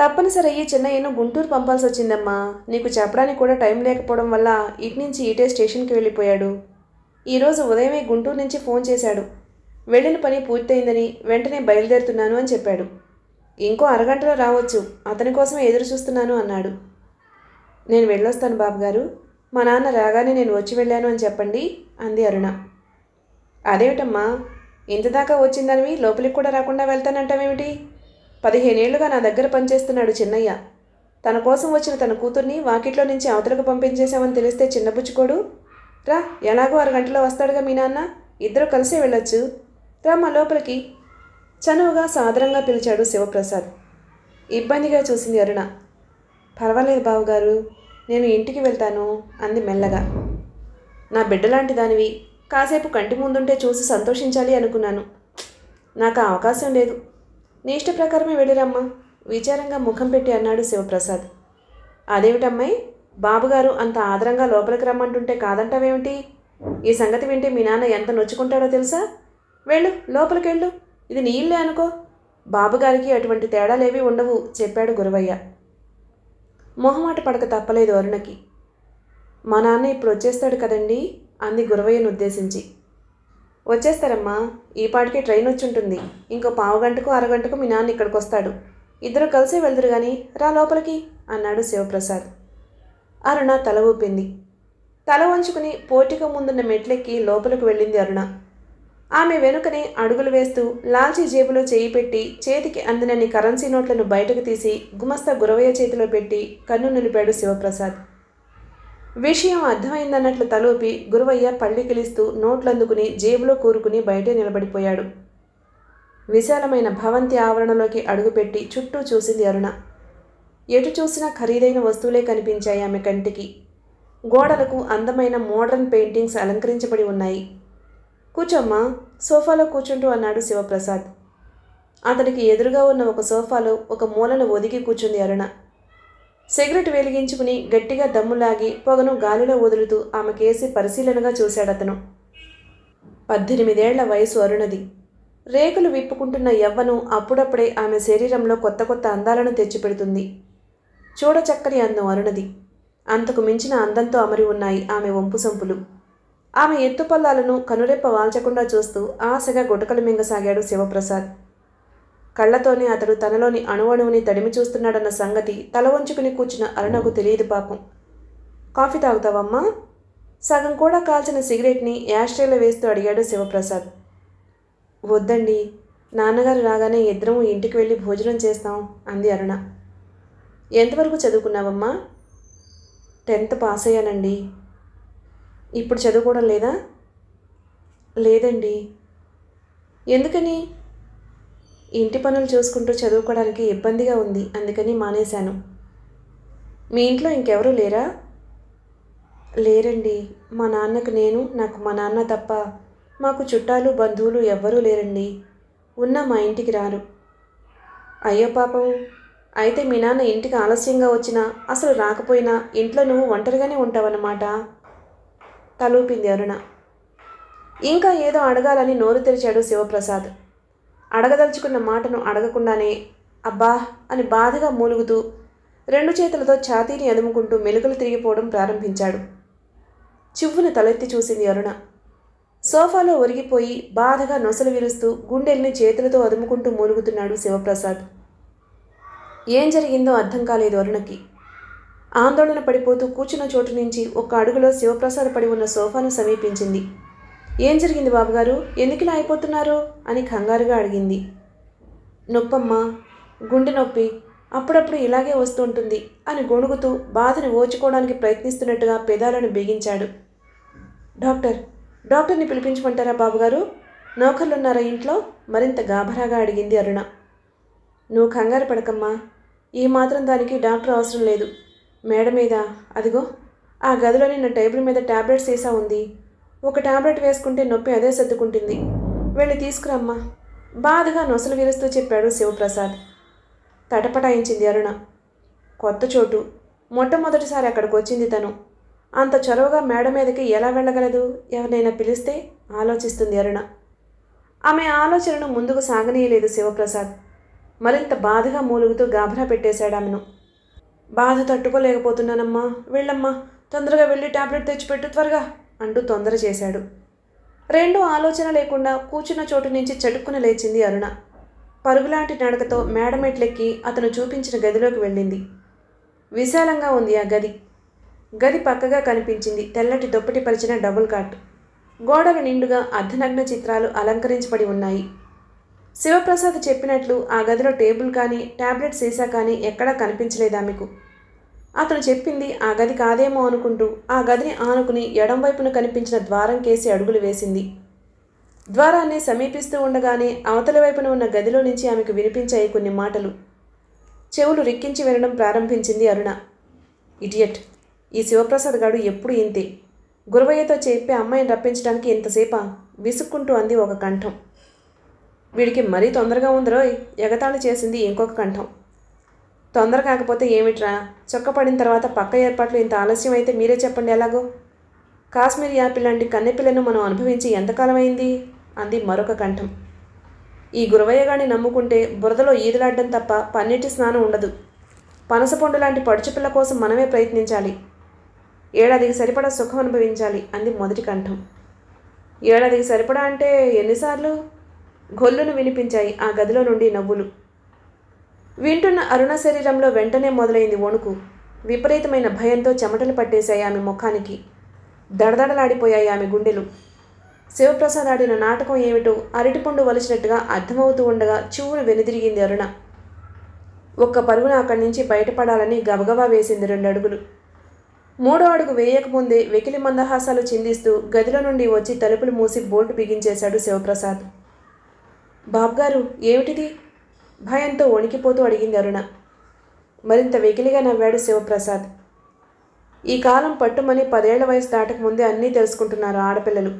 A: తప్పనిసరి అయ్యి చిన్నయ్యను గుంటూరు పంపాల్సి వచ్చిందమ్మా నీకు చెప్పడానికి కూడా టైం లేకపోవడం వల్ల ఇటు నుంచి ఇటే స్టేషన్కి వెళ్ళిపోయాడు ఈరోజు ఉదయమే గుంటూరు నుంచి ఫోన్ చేశాడు వెళ్ళిన పని పూర్తయిందని వెంటనే బయలుదేరుతున్నాను అని చెప్పాడు ఇంకో అరగంటలో రావచ్చు అతని కోసమే ఎదురు చూస్తున్నాను అన్నాడు నేను వెళ్ళొస్తాను బాబుగారు మా నాన్న రాగానే నేను వచ్చి వెళ్ళాను అని చెప్పండి అంది అరుణ అదేమిటమ్మా ఇంతదాకా వచ్చిందనివి లోపలికి కూడా రాకుండా వెళ్తానంటామేమిటి పదిహేనేళ్లుగా నా దగ్గర పనిచేస్తున్నాడు చిన్నయ్య తన కోసం వచ్చిన తన కూతుర్ని వాకిట్లో నుంచి అవతలకు పంపించేశామని తెలిస్తే చిన్నపుచ్చుకోడు రా ఎలాగో అరగంటలో వస్తాడుగా మీ నాన్న ఇద్దరు కలిసే వెళ్ళొచ్చు రా మా లోపలికి చనువుగా సాదరంగా పిలిచాడు శివప్రసాద్ ఇబ్బందిగా చూసింది అరుణ పర్వాలేదు బావగారు నేను ఇంటికి వెళ్తాను అంది మెల్లగా నా బిడ్డలాంటి దానివి కాసేపు కంటి ముందుంటే చూసి సంతోషించాలి అనుకున్నాను నాకు ఆ అవకాశం లేదు నీ ఇష్ట ప్రకారమే వెళ్ళిరమ్మా విచారంగా ముఖం పెట్టి అన్నాడు శివప్రసాద్ అదేమిటమ్మాయి బాబుగారు అంత ఆదరంగా లోపలికి రమ్మంటుంటే కాదంటావేమిటి ఈ సంగతి వింటే మీ నాన్న ఎంత నొచ్చుకుంటాడో తెలుసా వెళ్ళు లోపలికి వెళ్ళు ఇది నీ ఇల్లే అనుకో బాబుగారికి అటువంటి తేడాలేవి ఉండవు చెప్పాడు గురవయ్య మొహమాట పడక తప్పలేదు అరుణకి మా నాన్న ఇప్పుడు వచ్చేస్తాడు కదండి అంది గురవయ్యను ఉద్దేశించి వచ్చేస్తారమ్మా ఈ పాటికి ట్రైన్ ఉంటుంది ఇంకో పావు గంటకు అరగంటకు మీ నాన్న ఇక్కడికి వస్తాడు ఇద్దరు కలిసే వెళ్దురు కానీ రా లోపలికి అన్నాడు శివప్రసాద్ అరుణ తల ఊపింది తల వంచుకుని పోటిక ముందున్న మెట్లెక్కి లోపలికి వెళ్ళింది అరుణ ఆమె వెనుకనే అడుగులు వేస్తూ లాల్చీ జేబులో చేయి పెట్టి చేతికి అందినన్ని కరెన్సీ నోట్లను బయటకు తీసి గుమస్తా గురవయ్య చేతిలో పెట్టి కన్ను నిలిపాడు శివప్రసాద్ విషయం అర్థమైందన్నట్లు తలూపి గురవయ్య నోట్లు నోట్లందుకుని జేబులో కూరుకుని బయటే నిలబడిపోయాడు విశాలమైన భవంతి ఆవరణలోకి అడుగుపెట్టి చుట్టూ చూసింది అరుణ ఎటు చూసినా ఖరీదైన వస్తువులే కనిపించాయి ఆమె కంటికి గోడలకు అందమైన మోడర్న్ పెయింటింగ్స్ అలంకరించబడి ఉన్నాయి కూర్చోమ్మా సోఫాలో కూర్చుంటూ అన్నాడు శివప్రసాద్ అతనికి ఎదురుగా ఉన్న ఒక సోఫాలో ఒక మూలన ఒదిగి కూర్చుంది అరుణ సిగరెట్ వెలిగించుకుని గట్టిగా దమ్ములాగి పొగను గాలిలో వదులుతూ ఆమెకేసి పరిశీలనగా చూశాడతను పద్దెనిమిదేళ్ల వయసు అరుణది రేకులు విప్పుకుంటున్న యవ్వను అప్పుడప్పుడే ఆమె శరీరంలో కొత్త కొత్త అందాలను తెచ్చిపెడుతుంది చూడచక్కని అందం అరుణది అంతకు మించిన అందంతో అమరి ఉన్నాయి ఆమె వంపు సంపులు ఆమె ఎత్తుపల్లాలను కనురెప్ప వాల్చకుండా చూస్తూ ఆశగా గుటకలు మింగసాగాడు శివప్రసాద్ కళ్లతోనే అతడు తనలోని అణువణువుని తడిమి చూస్తున్నాడన్న సంగతి తల వంచుకుని కూర్చున్న అరుణకు తెలియదు పాపం కాఫీ తాగుతావమ్మా సగం కూడా కాల్చిన సిగరెట్ని యాస్ట్రేలో వేస్తూ అడిగాడు శివప్రసాద్ వద్దండి నాన్నగారు రాగానే ఇద్దరం ఇంటికి వెళ్ళి భోజనం చేస్తాం అంది అరుణ ఎంతవరకు చదువుకున్నావమ్మా టెన్త్ పాస్ అయ్యానండి ఇప్పుడు చదువుకోవడం లేదా లేదండి ఎందుకని ఇంటి పనులు చూసుకుంటూ చదువుకోవడానికి ఇబ్బందిగా ఉంది అందుకని మానేశాను మీ ఇంట్లో ఇంకెవరూ లేరా లేరండి మా నాన్నకు నేను నాకు మా నాన్న తప్ప మాకు చుట్టాలు బంధువులు ఎవ్వరూ లేరండి ఉన్న మా ఇంటికి రారు అయ్యో పాపం అయితే మీ నాన్న ఇంటికి ఆలస్యంగా వచ్చినా అసలు రాకపోయినా ఇంట్లో నువ్వు ఒంటరిగానే ఉంటావన్నమాట తలూపింది అరుణ ఇంకా ఏదో అడగాలని నోరు తెరిచాడు శివప్రసాద్ అడగదలుచుకున్న మాటను అడగకుండానే అబ్బా అని బాధగా మూలుగుతూ రెండు చేతులతో ఛాతీని అదుముకుంటూ మెలుకలు తిరిగిపోవడం ప్రారంభించాడు చివ్వును తలెత్తి చూసింది అరుణ సోఫాలో ఒరిగిపోయి బాధగా నొసలు విరుస్తూ గుండెల్ని చేతులతో అదుముకుంటూ మూలుగుతున్నాడు శివప్రసాద్ ఏం జరిగిందో అర్థం కాలేదు అరుణకి ఆందోళన పడిపోతూ కూర్చున్న చోటు నుంచి ఒక అడుగులో శివప్రసాద్ పడి ఉన్న సోఫాను సమీపించింది ఏం జరిగింది బాబుగారు ఎందుకు ఇలా అయిపోతున్నారు అని కంగారుగా అడిగింది నొప్పమ్మ గుండె నొప్పి అప్పుడప్పుడు ఇలాగే వస్తుంటుంది అని గొణుగుతూ బాధను ఓచుకోవడానికి ప్రయత్నిస్తున్నట్టుగా పెదాలను బిగించాడు డాక్టర్ డాక్టర్ని పిలిపించమంటారా బాబుగారు నౌకర్లున్నారా ఇంట్లో మరింత గాభరాగా అడిగింది అరుణ నువ్వు కంగారు పడకమ్మా ఈ మాత్రం దానికి డాక్టర్ అవసరం లేదు మేడ మీద అదిగో ఆ గదిలోని నా టేబుల్ మీద ట్యాబ్లెట్స్ వేసా ఉంది ఒక ట్యాబ్లెట్ వేసుకుంటే నొప్పి అదే సర్దుకుంటుంది వెళ్ళి తీసుకురమ్మా బాధగా నొసలు విరుస్తూ చెప్పాడు శివప్రసాద్ తటపటాయించింది అరుణ కొత్త చోటు మొట్టమొదటిసారి అక్కడికి వచ్చింది తను అంత చొరవగా మేడ మీదకి ఎలా వెళ్ళగలదు ఎవరినైనా పిలిస్తే ఆలోచిస్తుంది అరుణ ఆమె ఆలోచనను ముందుకు సాగనీయలేదు శివప్రసాద్ మరింత బాధగా మూలుగుతూ గాభరా పెట్టేశాడు ఆమెను బాధ తట్టుకోలేకపోతున్నానమ్మా వెళ్ళమ్మా తొందరగా వెళ్ళి టాబ్లెట్ తెచ్చిపెట్టు త్వరగా అంటూ తొందర చేశాడు రెండో ఆలోచన లేకుండా కూర్చున్న చోటు నుంచి చటుక్కున లేచింది అరుణ పరుగులాంటి నడకతో మేడమెట్లెక్కి అతను చూపించిన గదిలోకి వెళ్ళింది విశాలంగా ఉంది ఆ గది గది పక్కగా కనిపించింది తెల్లటి దుప్పటి పరిచిన డబుల్ కాట్ గోడలు నిండుగా అర్ధనగ్న చిత్రాలు అలంకరించబడి ఉన్నాయి శివప్రసాద్ చెప్పినట్లు ఆ గదిలో టేబుల్ కానీ ట్యాబ్లెట్ సీసా కానీ ఎక్కడా కనిపించలేదా మీకు అతను చెప్పింది ఆ గది కాదేమో అనుకుంటూ ఆ గదిని ఆనుకుని ఎడం వైపున కనిపించిన ద్వారం కేసి అడుగులు వేసింది ద్వారాన్ని సమీపిస్తూ ఉండగానే అవతల వైపున ఉన్న గదిలో నుంచి ఆమెకు వినిపించాయి కొన్ని మాటలు చెవులు రిక్కించి వినడం ప్రారంభించింది అరుణ ఇడియట్ ఈ శివప్రసాద్ గారు ఎప్పుడు ఇంతే గురవయ్యతో చెప్పి అమ్మాయిని రప్పించడానికి ఇంతసేపా విసుక్కుంటూ అంది ఒక కంఠం వీడికి మరీ తొందరగా ఉందరోయ్ ఎగతాళి చేసింది ఇంకొక కంఠం తొందర కాకపోతే ఏమిట్రా చొక్క పడిన తర్వాత పక్క ఏర్పాట్లు ఇంత ఆలస్యం అయితే మీరే చెప్పండి ఎలాగో కాశ్మీర్ యాపిల్ లాంటి కన్నెపిల్లను మనం అనుభవించి ఎంతకాలం అయింది అంది మరొక కంఠం ఈ గారిని నమ్ముకుంటే బురదలో ఈదులాడడం తప్ప పన్నీటి స్నానం ఉండదు పనసపండు లాంటి పిల్ల కోసం మనమే ప్రయత్నించాలి ఏడాదికి సరిపడా సుఖం అనుభవించాలి అంది మొదటి కంఠం ఏడాదికి సరిపడా అంటే ఎన్నిసార్లు గొల్లును వినిపించాయి ఆ గదిలో నుండి నవ్వులు వింటున్న అరుణ శరీరంలో వెంటనే మొదలైంది వణుకు విపరీతమైన భయంతో చెమటలు పట్టేశాయి ఆమె ముఖానికి దడదడలాడిపోయాయి ఆమె గుండెలు శివప్రసాద్ ఆడిన నాటకం ఏమిటో అరటిపండు వలసినట్టుగా అర్థమవుతూ ఉండగా చూవును వెనుదిరిగింది అరుణ ఒక్క పరుగున అక్కడి నుంచి బయటపడాలని గబగబా వేసింది రెండు అడుగులు మూడో అడుగు వేయకముందే వెకిలి మందహాసాలు చిందిస్తూ గదిలో నుండి వచ్చి తలుపులు మూసి బోల్ట్ బిగించేశాడు శివప్రసాద్ బాబ్గారు ఏమిటిది భయంతో వణికిపోతూ అడిగింది అరుణ మరింత వెకిలిగా నవ్వాడు శివప్రసాద్ ఈ కాలం పట్టుమని పదేళ్ల వయసు దాటక ముందే అన్నీ తెలుసుకుంటున్నారు ఆడపిల్లలు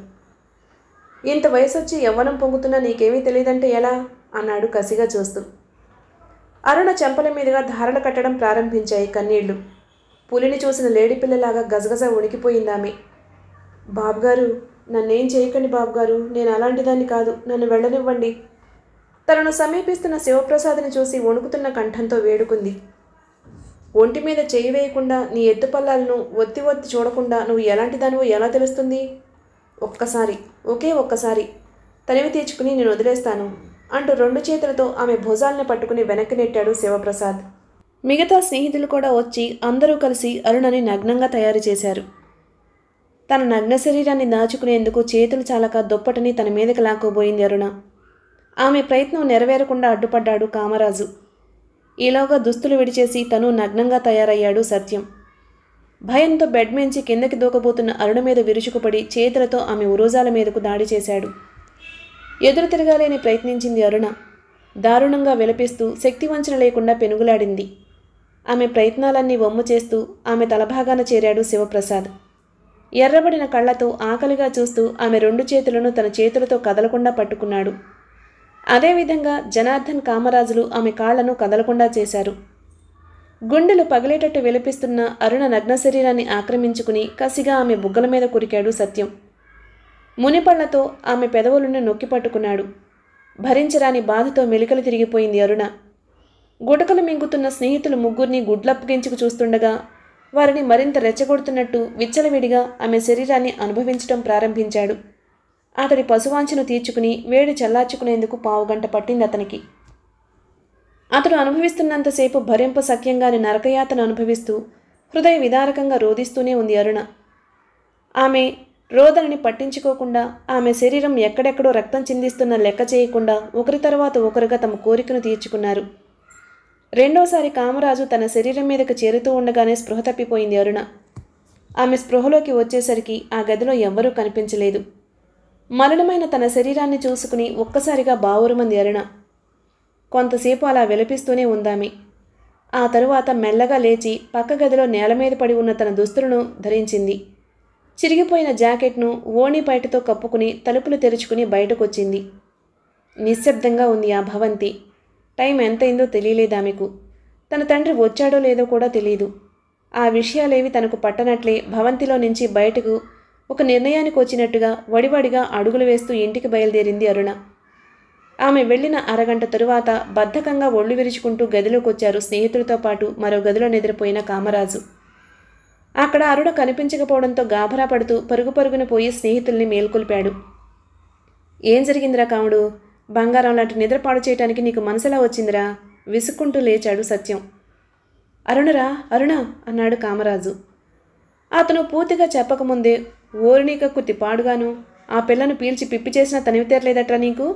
A: ఇంత వయసు వచ్చి యవ్వనం పొంగుతున్నా నీకేమీ తెలియదంటే ఎలా అన్నాడు కసిగా చూస్తూ అరుణ చెంపల మీదుగా ధారలు కట్టడం ప్రారంభించాయి కన్నీళ్లు పులిని చూసిన లేడీ పిల్లలాగా గజగజ ఉణికిపోయిందామె బాబుగారు నన్నేం చేయకండి బాబుగారు నేను అలాంటిదాన్ని కాదు నన్ను వెళ్ళనివ్వండి తనను సమీపిస్తున్న శివప్రసాద్ని చూసి వణుకుతున్న కంఠంతో వేడుకుంది ఒంటి మీద చేయి వేయకుండా నీ ఎత్తుపల్లాలను ఒత్తి ఒత్తి చూడకుండా నువ్వు ఎలాంటి దానివో ఎలా తెలుస్తుంది ఒక్కసారి ఒకే ఒక్కసారి తనివి తీర్చుకుని నేను వదిలేస్తాను అంటూ రెండు చేతులతో ఆమె భుజాలను పట్టుకుని వెనక్కి నెట్టాడు శివప్రసాద్ మిగతా స్నేహితులు కూడా వచ్చి అందరూ కలిసి అరుణని నగ్నంగా తయారు చేశారు తన నగ్న శరీరాన్ని దాచుకునేందుకు చేతులు చాలక దుప్పటని తన మీదకి లాక్కోబోయింది అరుణ ఆమె ప్రయత్నం నెరవేరకుండా అడ్డుపడ్డాడు కామరాజు ఈలోగా దుస్తులు విడిచేసి తను నగ్నంగా తయారయ్యాడు సత్యం భయంతో బెడ్ మీంచి కిందకి దూకబోతున్న అరుణ మీద విరుచుకుపడి చేతులతో ఆమె ఉరోజాల మీదకు దాడి చేశాడు ఎదురు తిరగాలేని ప్రయత్నించింది అరుణ దారుణంగా విలపిస్తూ శక్తి వంచన లేకుండా పెనుగులాడింది ఆమె ప్రయత్నాలన్నీ వమ్ము చేస్తూ ఆమె తలభాగాన చేరాడు శివప్రసాద్ ఎర్రబడిన కళ్ళతో ఆకలిగా చూస్తూ ఆమె రెండు చేతులను తన చేతులతో కదలకుండా పట్టుకున్నాడు అదేవిధంగా జనార్దన్ కామరాజులు ఆమె కాళ్లను కదలకుండా చేశారు గుండెలు పగిలేటట్టు విలపిస్తున్న అరుణ నగ్న శరీరాన్ని ఆక్రమించుకుని కసిగా ఆమె బుగ్గల మీద కురికాడు సత్యం మునిపళ్లతో ఆమె పెదవులను నొక్కి పట్టుకున్నాడు భరించరాని బాధతో మెలికలు తిరిగిపోయింది అరుణ గుటకలు మింగుతున్న స్నేహితులు ముగ్గురిని గుడ్లప్పగించుకు చూస్తుండగా వారిని మరింత రెచ్చగొడుతున్నట్టు విచ్చలవిడిగా ఆమె శరీరాన్ని అనుభవించడం ప్రారంభించాడు అతడి పశువాంచను తీర్చుకుని వేడి చల్లార్చుకునేందుకు పావుగంట పట్టింది అతనికి అతడు అనుభవిస్తున్నంతసేపు భరింప సఖ్యంగాని నరకయాతను అనుభవిస్తూ హృదయ విదారకంగా రోధిస్తూనే ఉంది అరుణ ఆమె రోదనని పట్టించుకోకుండా ఆమె శరీరం ఎక్కడెక్కడో రక్తం చిందిస్తున్న లెక్క చేయకుండా ఒకరి తర్వాత ఒకరుగా తమ కోరికను తీర్చుకున్నారు రెండోసారి కామరాజు తన శరీరం మీదకు చేరుతూ ఉండగానే స్పృహ తప్పిపోయింది అరుణ ఆమె స్పృహలోకి వచ్చేసరికి ఆ గదిలో ఎవ్వరూ కనిపించలేదు మలినమైన తన శరీరాన్ని చూసుకుని ఒక్కసారిగా బావురుమంది అరుణ కొంతసేపు అలా విలపిస్తూనే ఉందామి ఆ తరువాత మెల్లగా లేచి పక్క గదిలో నేల మీద పడి ఉన్న తన దుస్తులను ధరించింది చిరిగిపోయిన జాకెట్ను ఓణి బయటతో కప్పుకుని తలుపులు తెరుచుకుని బయటకొచ్చింది నిశ్శబ్దంగా ఉంది ఆ భవంతి టైం ఎంతైందో తెలియలేదామెకు తన తండ్రి వచ్చాడో లేదో కూడా తెలియదు ఆ విషయాలేవి తనకు పట్టనట్లే భవంతిలో నుంచి బయటకు ఒక నిర్ణయానికి వచ్చినట్టుగా వడివడిగా అడుగులు వేస్తూ ఇంటికి బయలుదేరింది అరుణ ఆమె వెళ్లిన అరగంట తరువాత బద్ధకంగా ఒళ్ళు విరుచుకుంటూ గదిలోకి వచ్చారు స్నేహితులతో పాటు మరో గదిలో నిద్రపోయిన కామరాజు అక్కడ అరుణ కనిపించకపోవడంతో గాభరా పడుతూ పరుగు పరుగున పోయి స్నేహితుల్ని మేల్కొల్పాడు ఏం జరిగిందిరా కాముడు బంగారం లాంటి నిద్రపాడు చేయటానికి నీకు మనసులా వచ్చిందిరా విసుక్కుంటూ లేచాడు సత్యం అరుణరా అరుణ అన్నాడు కామరాజు అతను పూర్తిగా చెప్పకముందే ఓరినీక కుత్తి పాడుగాను ఆ పిల్లను పీల్చి పిప్పి చేసినా తనివి తెరలేదట్రా నీకు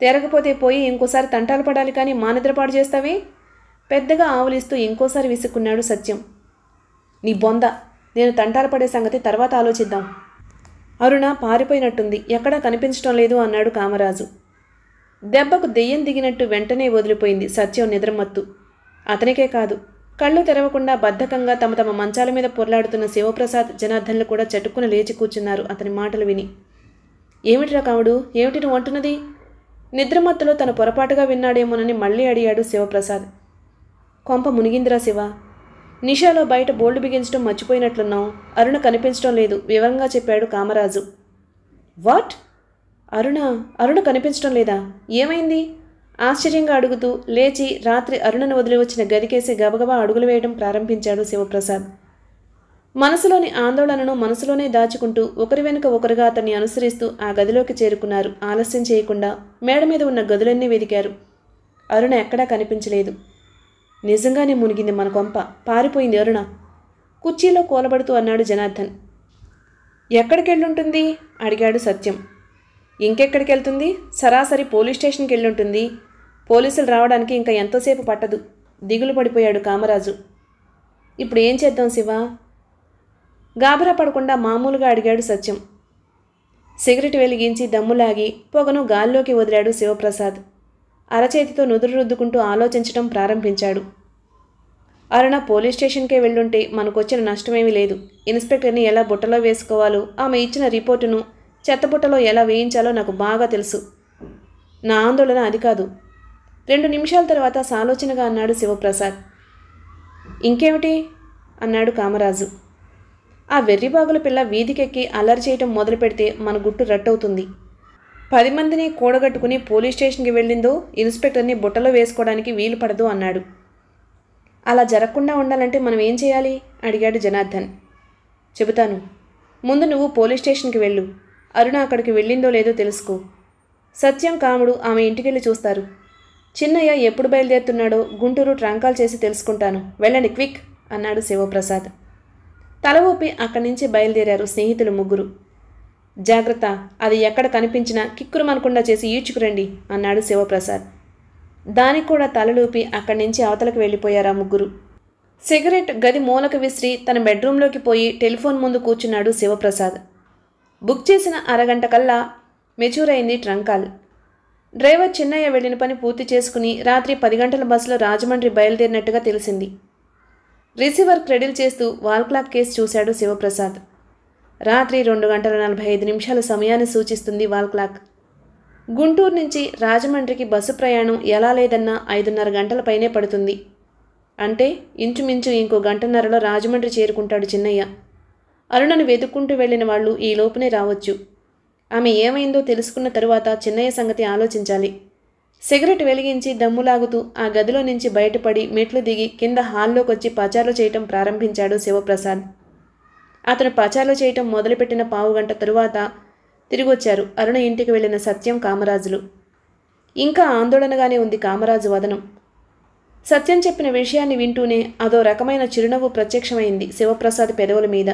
A: తేరకపోతే పోయి ఇంకోసారి తంటాలు పడాలి కానీ మానిద్రపాడు చేస్తావే పెద్దగా ఆవులిస్తూ ఇంకోసారి విసుక్కున్నాడు సత్యం నీ బొంద నేను తంటాలు పడే సంగతి తర్వాత ఆలోచిద్దాం అరుణ పారిపోయినట్టుంది ఎక్కడా కనిపించటం లేదు అన్నాడు కామరాజు దెబ్బకు దెయ్యం దిగినట్టు వెంటనే వదిలిపోయింది సత్యం నిద్రమత్తు అతనికే కాదు కళ్ళు తెరవకుండా బద్ధకంగా తమ తమ మంచాల మీద పొర్లాడుతున్న శివప్రసాద్ జనార్దన్లు కూడా చెట్టుకుని లేచి కూర్చున్నారు అతని మాటలు విని ఏమిటిరా కావుడు ఏమిటి నువ్వు అంటున్నది నిద్రమత్తులో తను పొరపాటుగా విన్నాడేమోనని మళ్ళీ అడిగాడు శివప్రసాద్ కొంప మునిగిందిరా శివ నిషాలో బయట బోల్డు బిగించడం మర్చిపోయినట్లున్నావు అరుణ కనిపించడం లేదు వివరంగా చెప్పాడు కామరాజు వాట్ అరుణ అరుణ కనిపించడం లేదా ఏమైంది ఆశ్చర్యంగా అడుగుతూ లేచి రాత్రి అరుణను వదిలి వచ్చిన గదికేసి గబగబా అడుగులు వేయడం ప్రారంభించాడు శివప్రసాద్ మనసులోని ఆందోళనను మనసులోనే దాచుకుంటూ ఒకరి వెనుక ఒకరుగా అతన్ని అనుసరిస్తూ ఆ గదిలోకి చేరుకున్నారు ఆలస్యం చేయకుండా మేడ మీద ఉన్న గదులన్నీ వెదికారు అరుణ ఎక్కడా కనిపించలేదు నిజంగానే మునిగింది మన కొంప పారిపోయింది అరుణ కుర్చీలో కూలబడుతూ అన్నాడు జనార్దన్ ఎక్కడికెళ్ళుంటుంది అడిగాడు సత్యం ఇంకెక్కడికి వెళ్తుంది సరాసరి పోలీస్ స్టేషన్కి వెళ్ళుంటుంది పోలీసులు రావడానికి ఇంకా ఎంతోసేపు పట్టదు దిగులు పడిపోయాడు కామరాజు ఇప్పుడు ఏం చేద్దాం శివ గాబరా పడకుండా మామూలుగా అడిగాడు సత్యం సిగరెట్ వెలిగించి దమ్ములాగి పొగను గాల్లోకి వదిలాడు శివప్రసాద్ అరచేతితో నుదురు రుద్దుకుంటూ ఆలోచించటం ప్రారంభించాడు అరుణ పోలీస్ స్టేషన్కే వెళ్ళుంటే మనకొచ్చిన నష్టమేమీ లేదు ఇన్స్పెక్టర్ని ఎలా బుట్టలో వేసుకోవాలో ఆమె ఇచ్చిన రిపోర్టును చెత్తబుట్టలో ఎలా వేయించాలో నాకు బాగా తెలుసు నా ఆందోళన అది కాదు రెండు నిమిషాల తర్వాత సాలోచనగా అన్నాడు శివప్రసాద్ ఇంకేమిటి అన్నాడు కామరాజు ఆ వెర్రిబాగుల పిల్ల వీధికెక్కి అల్లరి చేయటం మొదలు పెడితే మన గుట్టు రట్టవుతుంది పది మందిని కూడగట్టుకుని పోలీస్ స్టేషన్కి వెళ్ళిందో ఇన్స్పెక్టర్ని బుట్టలో వేసుకోవడానికి వీలు పడదు అన్నాడు అలా జరగకుండా ఉండాలంటే మనం ఏం చేయాలి అడిగాడు జనార్దన్ చెబుతాను ముందు నువ్వు పోలీస్ స్టేషన్కి వెళ్ళు అరుణ అక్కడికి వెళ్ళిందో లేదో తెలుసుకో సత్యం కాముడు ఆమె ఇంటికెళ్ళి చూస్తారు చిన్నయ్య ఎప్పుడు బయలుదేరుతున్నాడో గుంటూరు ట్రంకాల్ చేసి తెలుసుకుంటాను వెళ్ళండి క్విక్ అన్నాడు శివప్రసాద్ తల ఊపి అక్కడి నుంచి బయలుదేరారు స్నేహితులు ముగ్గురు జాగ్రత్త అది ఎక్కడ కనిపించినా కిక్కురుమనకుండా చేసి ఈడ్చుకురండి అన్నాడు శివప్రసాద్ దానికి కూడా తలలూపి అక్కడి నుంచి అవతలకు వెళ్ళిపోయారా ముగ్గురు సిగరెట్ గది మూలక విసిరి తన బెడ్రూంలోకి పోయి టెలిఫోన్ ముందు కూర్చున్నాడు శివప్రసాద్ బుక్ చేసిన అరగంట కల్లా మెచ్యూర్ అయింది ట్రంకాల్ డ్రైవర్ చిన్నయ్య వెళ్ళిన పని పూర్తి చేసుకుని రాత్రి పది గంటల బస్సులో రాజమండ్రి బయలుదేరినట్టుగా తెలిసింది రిసీవర్ క్రెడిల్ చేస్తూ వాల్ క్లాక్ కేసు చూశాడు శివప్రసాద్ రాత్రి రెండు గంటల నలభై ఐదు నిమిషాల సమయాన్ని సూచిస్తుంది వాల్ క్లాక్ గుంటూరు నుంచి రాజమండ్రికి బస్సు ప్రయాణం ఎలా లేదన్నా ఐదున్నర గంటల పైనే పడుతుంది అంటే ఇంచుమించు ఇంకో గంటన్నరలో రాజమండ్రి చేరుకుంటాడు చిన్నయ్య అరుణను వెతుక్కుంటూ వెళ్ళిన వాళ్ళు ఈ లోపునే రావచ్చు ఆమె ఏమైందో తెలుసుకున్న తరువాత చిన్నయ్య సంగతి ఆలోచించాలి సిగరెట్ వెలిగించి దమ్ములాగుతూ ఆ గదిలో నుంచి బయటపడి మెట్లు దిగి కింద హాల్లోకి వచ్చి చేయటం ప్రారంభించాడు శివప్రసాద్ అతను పచారు చేయటం మొదలుపెట్టిన పావుగంట తరువాత తిరిగొచ్చారు అరుణ ఇంటికి వెళ్ళిన సత్యం కామరాజులు ఇంకా ఆందోళనగానే ఉంది కామరాజు వదనం సత్యం చెప్పిన విషయాన్ని వింటూనే అదో రకమైన చిరునవ్వు ప్రత్యక్షమైంది శివప్రసాద్ పెదవుల మీద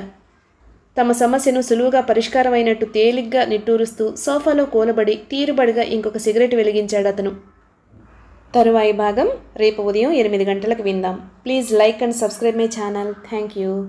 A: తమ సమస్యను సులువుగా పరిష్కారమైనట్టు తేలిగ్గా నిట్టూరుస్తూ సోఫాలో కూలబడి తీరుబడిగా ఇంకొక సిగరెట్ వెలిగించాడు అతను తరువాయి భాగం రేపు ఉదయం ఎనిమిది గంటలకు విందాం please like and subscribe my channel thank you